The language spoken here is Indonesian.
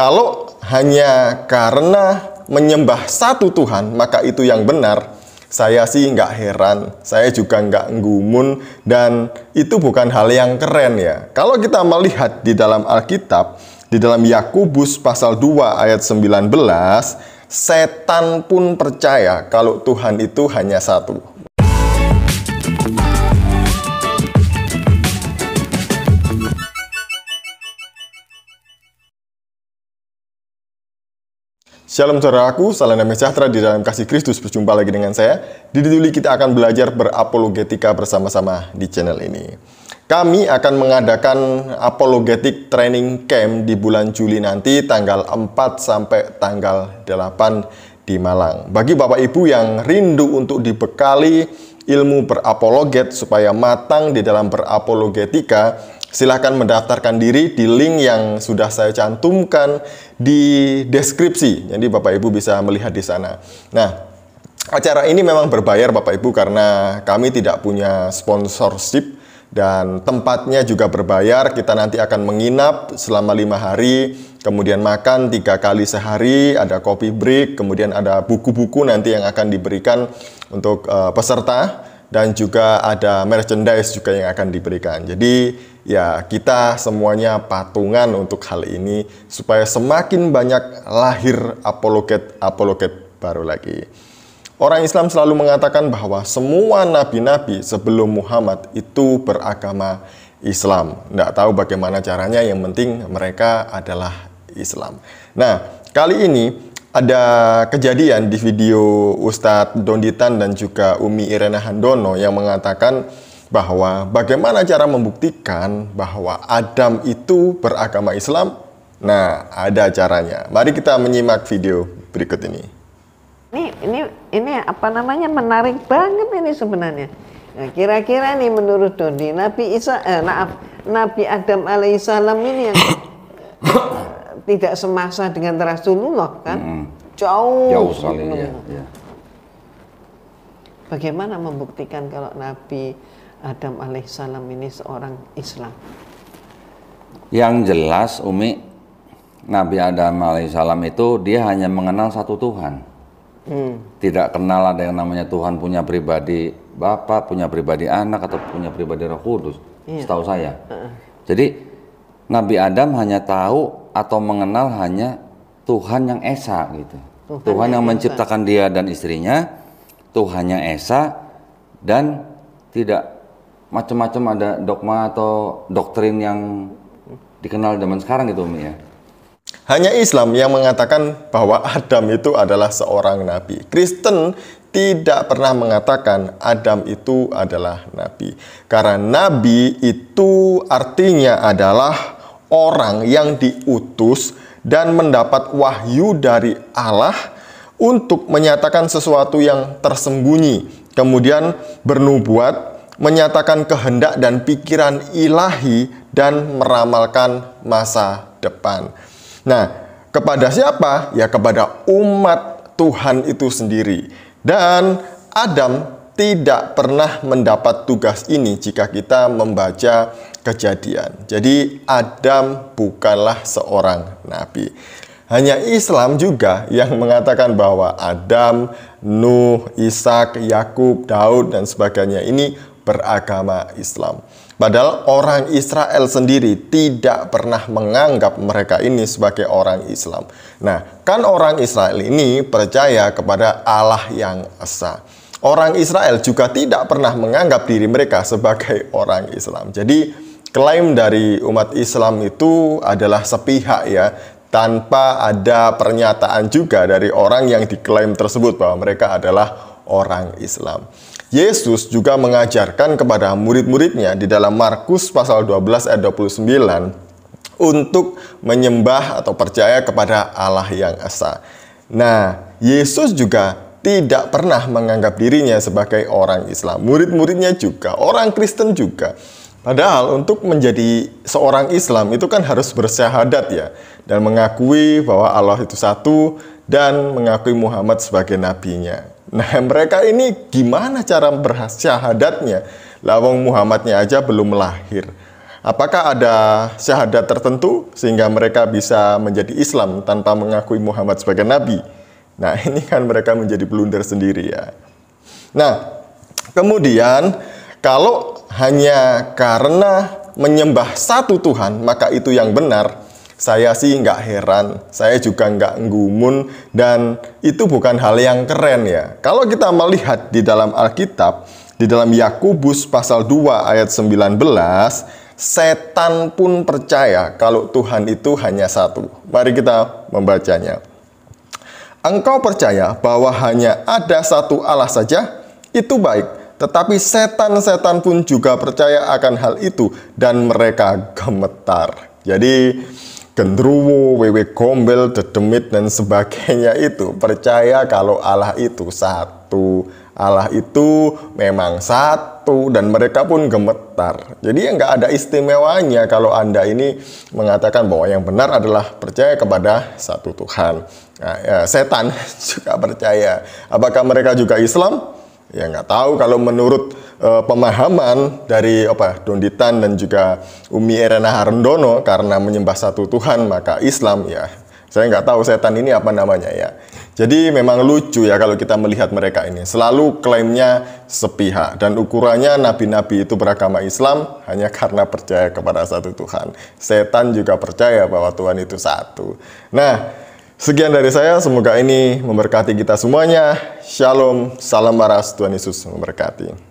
Kalau hanya karena menyembah satu Tuhan, maka itu yang benar. Saya sih nggak heran, saya juga nggak nggumun, dan itu bukan hal yang keren ya. Kalau kita melihat di dalam Alkitab, di dalam Yakubus pasal 2 ayat 19, setan pun percaya kalau Tuhan itu hanya satu. Shalom saudaraku, salam damai sejahtera di dalam kasih Kristus. Berjumpa lagi dengan saya. Di Dituli kita akan belajar berapologetika bersama-sama di channel ini. Kami akan mengadakan apologetik training camp di bulan Juli nanti tanggal 4 sampai tanggal 8 di Malang. Bagi Bapak Ibu yang rindu untuk dibekali ilmu berapologet supaya matang di dalam berapologetika, silahkan mendaftarkan diri di link yang sudah saya cantumkan di deskripsi. Jadi Bapak Ibu bisa melihat di sana. Nah, acara ini memang berbayar Bapak Ibu karena kami tidak punya sponsorship dan tempatnya juga berbayar. Kita nanti akan menginap selama lima hari, kemudian makan tiga kali sehari, ada kopi break, kemudian ada buku-buku nanti yang akan diberikan untuk uh, peserta dan juga ada merchandise juga yang akan diberikan. Jadi ya kita semuanya patungan untuk hal ini supaya semakin banyak lahir apologet-apologet baru lagi. Orang Islam selalu mengatakan bahwa semua nabi-nabi sebelum Muhammad itu beragama Islam. Tidak tahu bagaimana caranya, yang penting mereka adalah Islam. Nah, kali ini ada kejadian di video Ustadz Donditan dan juga Umi Irena Handono yang mengatakan bahwa bagaimana cara membuktikan bahwa Adam itu beragama Islam? Nah, ada caranya. Mari kita menyimak video berikut ini. Ini ini ini apa namanya menarik banget ini sebenarnya. Nah, kira-kira nah, nih menurut Doni, Nabi Isa, eh, maaf, Nabi Adam alaihissalam ini yang eh, tidak semasa dengan Rasulullah kan? Hmm. Jauh. Jauh sekali. Ya, ya. Bagaimana membuktikan kalau Nabi Adam alaihissalam ini seorang Islam? Yang jelas Umi, Nabi Adam alaihissalam itu dia hanya mengenal satu Tuhan. Hmm. Tidak kenal ada yang namanya Tuhan punya pribadi Bapak, punya pribadi anak, atau punya pribadi roh kudus. Iya. Setahu saya. Uh. Jadi Nabi Adam hanya tahu atau mengenal hanya Tuhan yang Esa gitu. Tuhan, Tuhan yang, yang menciptakan dia dan istrinya, Tuhan yang Esa dan tidak macam-macam ada dogma atau doktrin yang dikenal zaman sekarang gitu Umi ya. Hanya Islam yang mengatakan bahwa Adam itu adalah seorang nabi. Kristen tidak pernah mengatakan Adam itu adalah nabi. Karena nabi itu artinya adalah orang yang diutus dan mendapat wahyu dari Allah untuk menyatakan sesuatu yang tersembunyi, kemudian bernubuat menyatakan kehendak dan pikiran ilahi dan meramalkan masa depan. Nah, kepada siapa? Ya kepada umat Tuhan itu sendiri. Dan Adam tidak pernah mendapat tugas ini jika kita membaca kejadian. Jadi Adam bukanlah seorang nabi. Hanya Islam juga yang mengatakan bahwa Adam, Nuh, Ishak, Yakub, Daud dan sebagainya ini beragama Islam. Padahal orang Israel sendiri tidak pernah menganggap mereka ini sebagai orang Islam. Nah, kan orang Israel ini percaya kepada Allah yang esa. Orang Israel juga tidak pernah menganggap diri mereka sebagai orang Islam. Jadi, klaim dari umat Islam itu adalah sepihak ya, tanpa ada pernyataan juga dari orang yang diklaim tersebut bahwa mereka adalah orang Islam. Yesus juga mengajarkan kepada murid-muridnya di dalam Markus pasal 12 ayat 29 untuk menyembah atau percaya kepada Allah yang esa. Nah, Yesus juga tidak pernah menganggap dirinya sebagai orang Islam. Murid-muridnya juga, orang Kristen juga. Padahal untuk menjadi seorang Islam itu kan harus bersyahadat ya dan mengakui bahwa Allah itu satu dan mengakui Muhammad sebagai nabinya. Nah, mereka ini gimana cara berhasyahadatnya Lawang Muhammadnya aja belum lahir. Apakah ada syahadat tertentu sehingga mereka bisa menjadi Islam tanpa mengakui Muhammad sebagai nabi? Nah, ini kan mereka menjadi blunder sendiri ya. Nah, kemudian kalau hanya karena menyembah satu Tuhan, maka itu yang benar saya sih nggak heran, saya juga nggak nggumun, dan itu bukan hal yang keren ya. Kalau kita melihat di dalam Alkitab, di dalam Yakobus pasal 2 ayat 19, setan pun percaya kalau Tuhan itu hanya satu. Mari kita membacanya. Engkau percaya bahwa hanya ada satu Allah saja, itu baik. Tetapi setan-setan pun juga percaya akan hal itu dan mereka gemetar. Jadi gendruwo, wewe gombel, dedemit, dan sebagainya itu percaya kalau Allah itu satu. Allah itu memang satu dan mereka pun gemetar. Jadi nggak ada istimewanya kalau Anda ini mengatakan bahwa yang benar adalah percaya kepada satu Tuhan. Nah, ya, setan juga percaya. Apakah mereka juga Islam? ya nggak tahu kalau menurut uh, pemahaman dari apa Donditan dan juga Umi Erena Harendono karena menyembah satu Tuhan maka Islam ya saya nggak tahu setan ini apa namanya ya jadi memang lucu ya kalau kita melihat mereka ini selalu klaimnya sepihak dan ukurannya nabi-nabi itu beragama Islam hanya karena percaya kepada satu Tuhan setan juga percaya bahwa Tuhan itu satu nah Sekian dari saya, semoga ini memberkati kita semuanya. Shalom, salam waras, Tuhan Yesus memberkati.